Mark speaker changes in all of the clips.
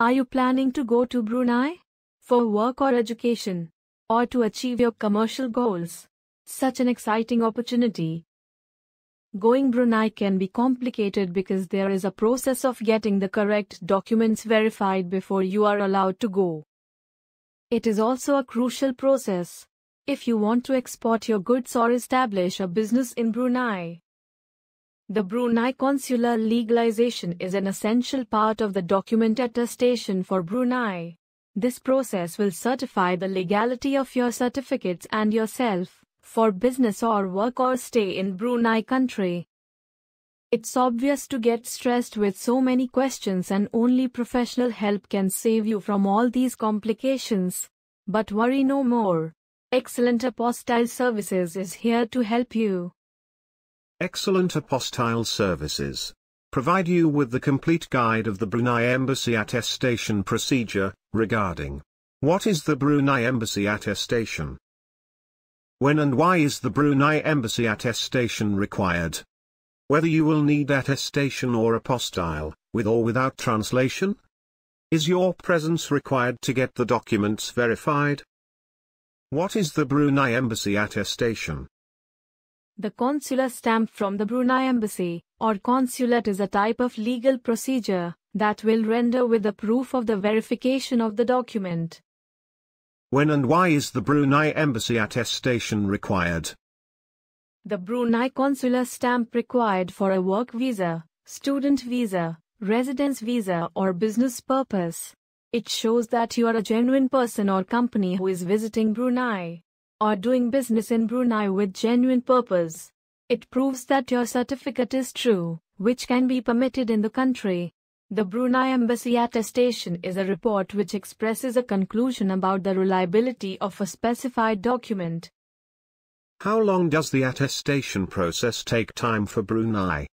Speaker 1: Are you planning to go to Brunei? For work or education? Or to achieve your commercial goals? Such an exciting opportunity. Going Brunei can be complicated because there is a process of getting the correct documents verified before you are allowed to go. It is also a crucial process if you want to export your goods or establish a business in Brunei. The Brunei consular legalization is an essential part of the document attestation for Brunei. This process will certify the legality of your certificates and yourself, for business or work or stay in Brunei country. It's obvious to get stressed with so many questions and only professional help can save you from all these complications. But worry no more. Excellent Apostile Services is here to help you.
Speaker 2: Excellent Apostile services provide you with the complete guide of the Brunei Embassy attestation procedure, regarding what is the Brunei Embassy attestation? When and why is the Brunei Embassy attestation required? Whether you will need attestation or Apostile, with or without translation? Is your presence required to get the documents verified? What is the Brunei Embassy attestation?
Speaker 1: The consular stamp from the Brunei Embassy or consulate is a type of legal procedure that will render with the proof of the verification of the document.
Speaker 2: When and why is the Brunei Embassy attestation required?
Speaker 1: The Brunei consular stamp required for a work visa, student visa, residence visa or business purpose. It shows that you are a genuine person or company who is visiting Brunei or doing business in Brunei with genuine purpose. It proves that your certificate is true, which can be permitted in the country. The Brunei Embassy attestation is a report which expresses a conclusion about the reliability of a specified document.
Speaker 2: How long does the attestation process take time for Brunei?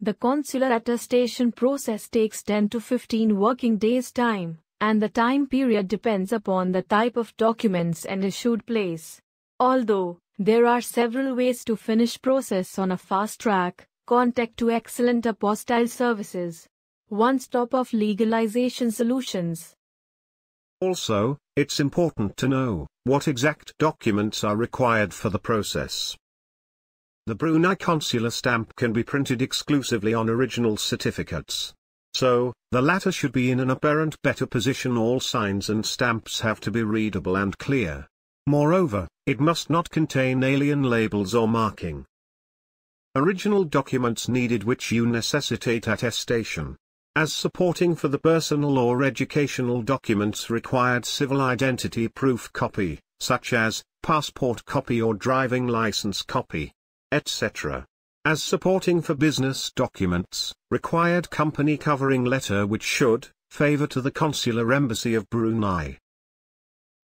Speaker 1: The consular attestation process takes 10 to 15 working days time and the time period depends upon the type of documents and issued place. Although, there are several ways to finish process on a fast track, contact to excellent apostile services. One stop of legalization solutions.
Speaker 2: Also, it's important to know what exact documents are required for the process. The Brunei consular stamp can be printed exclusively on original certificates. So, the latter should be in an apparent better position all signs and stamps have to be readable and clear. Moreover, it must not contain alien labels or marking. Original documents needed which you necessitate attestation. As supporting for the personal or educational documents required civil identity proof copy, such as, passport copy or driving license copy, etc. As supporting for business documents, required company covering letter which should, favor to the Consular Embassy of Brunei.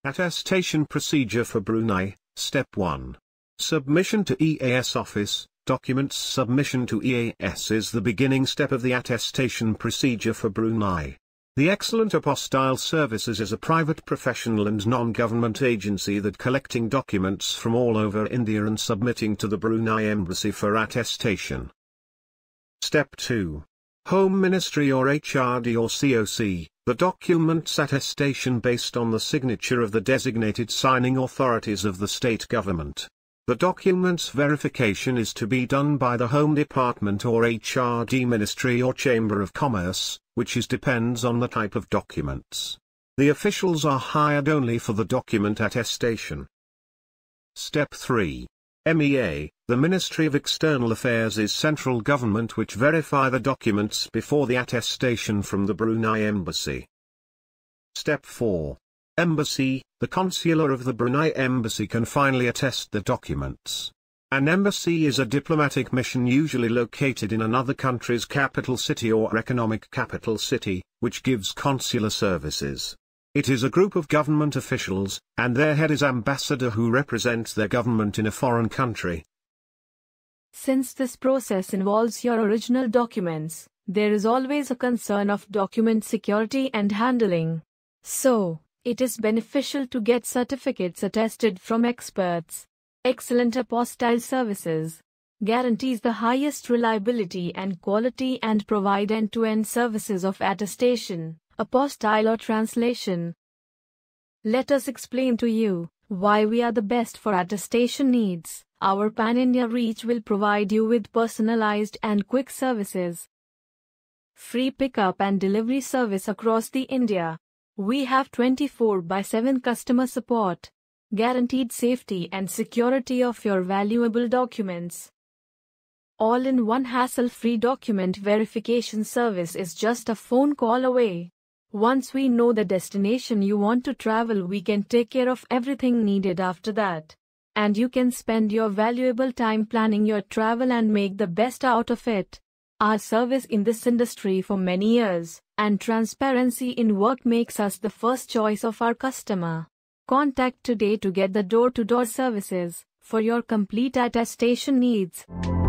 Speaker 2: Attestation procedure for Brunei, Step 1. Submission to EAS Office, documents submission to EAS is the beginning step of the attestation procedure for Brunei. The Excellent Apostile Services is a private professional and non-government agency that collecting documents from all over India and submitting to the Brunei Embassy for attestation. Step 2. Home Ministry or HRD or COC, the document's attestation based on the signature of the designated signing authorities of the state government. The documents verification is to be done by the Home Department or HRD Ministry or Chamber of Commerce, which is depends on the type of documents. The officials are hired only for the document attestation. Step 3. MEA, the Ministry of External Affairs is central government which verify the documents before the attestation from the Brunei Embassy. Step 4. Embassy, the consular of the Brunei Embassy can finally attest the documents. An embassy is a diplomatic mission usually located in another country's capital city or economic capital city, which gives consular services. It is a group of government officials, and their head is ambassador who represents their government in a foreign country.
Speaker 1: Since this process involves your original documents, there is always a concern of document security and handling. So, it is beneficial to get certificates attested from experts. Excellent apostille services guarantees the highest reliability and quality and provide end-to-end -end services of attestation, apostille or translation. Let us explain to you why we are the best for attestation needs. Our pan-India reach will provide you with personalized and quick services. Free pickup and delivery service across the India. We have 24 by 7 customer support, guaranteed safety and security of your valuable documents. All-in-one hassle-free document verification service is just a phone call away. Once we know the destination you want to travel we can take care of everything needed after that. And you can spend your valuable time planning your travel and make the best out of it. Our service in this industry for many years and transparency in work makes us the first choice of our customer. Contact today to get the door-to-door -door services for your complete attestation needs.